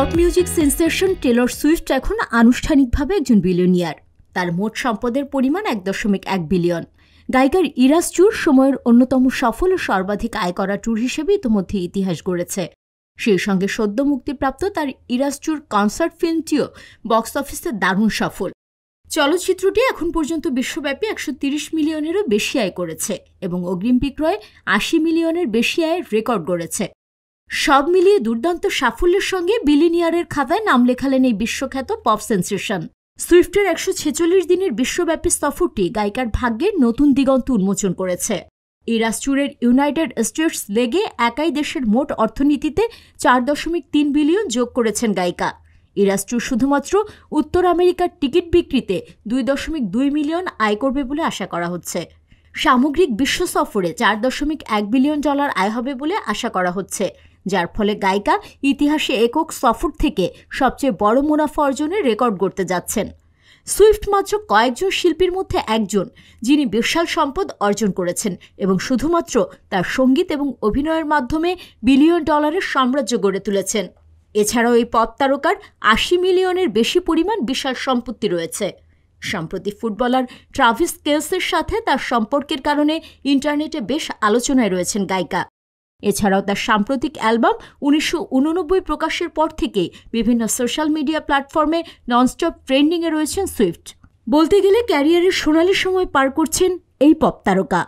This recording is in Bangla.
pop music sensation Taylor Swift এখন আনুষ্ঠানিকভাবে একজন বিলিয়নিয়ার তার মোট সম্পদের পরিমাণ এক দশমিক এক বিলিয়ন গায়িকার ইরাস চুর সময়ের অন্যতম সফল ও সর্বাধিক আয় করা ট্যুর হিসেবে ইতিমধ্যে ইতিহাস গড়েছে সেই সঙ্গে সদ্য মুক্তিপ্রাপ্ত তার চুর কনসার্ট ফিল্মটিও বক্স অফিসে দারুণ সফল চলচ্চিত্রটি এখন পর্যন্ত বিশ্বব্যাপী একশো তিরিশ মিলিয়নেরও বেশি আয় করেছে এবং অগ্রিম বিক্রয় আশি মিলিয়নের বেশি আয়ের রেকর্ড গড়েছে সব মিলিয়ে দুর্দান্ত সাফল্যের সঙ্গে বিলিনিয়ারের খাতায় নাম লেখালেন এই বিশ্বখ্যাত পপ সেন্সেশন সুইফটের একশো ছেচল্লিশ দিনের বিশ্বব্যাপী সফরটি গায়িকার ভাগ্যের নতুন দিগন্ত উন্মোচন করেছে এই রাষ্ট্রের ইউনাইটেড স্টেটস লেগে একাই দেশের মোট অর্থনীতিতে চার দশমিক তিন বিলিয়ন যোগ করেছেন গায়িকা এই রাষ্ট্র শুধুমাত্র উত্তর আমেরিকার টিকিট বিক্রিতে দুই দশমিক দুই মিলিয়ন আয় করবে বলে আশা করা হচ্ছে সামগ্রিক বিশ্ব সফরে চার দশমিক এক বিলিয়ন ডলার আয় হবে বলে আশা করা হচ্ছে যার ফলে গায়িকা ইতিহাসে একক সফর থেকে সবচেয়ে বড় মুনাফা অর্জনের রেকর্ড করতে যাচ্ছেন সুইফট মাত্র কয়েকজন শিল্পীর মধ্যে একজন যিনি বিশাল সম্পদ অর্জন করেছেন এবং শুধুমাত্র তার সঙ্গীত এবং অভিনয়ের মাধ্যমে বিলিয়ন ডলারের সাম্রাজ্য গড়ে তুলেছেন এছাড়াও এই পপ তারকার আশি মিলিয়নের বেশি পরিমাণ বিশাল সম্পত্তি রয়েছে সম্প্রতি ফুটবলার ট্রাভিস কেলসের সাথে তার সম্পর্কের কারণে ইন্টারনেটে বেশ আলোচনায় রয়েছেন গায়িকা এছাড়াও তার সাম্প্রতিক অ্যালবাম উনিশশো প্রকাশের পর থেকে বিভিন্ন সোশ্যাল মিডিয়া প্ল্যাটফর্মে ননস্টপ ট্রেন্ডিংয়ে রয়েছেন সুইফট বলতে গেলে ক্যারিয়ারের সোনালি সময় পার করছেন এই পপ তারকা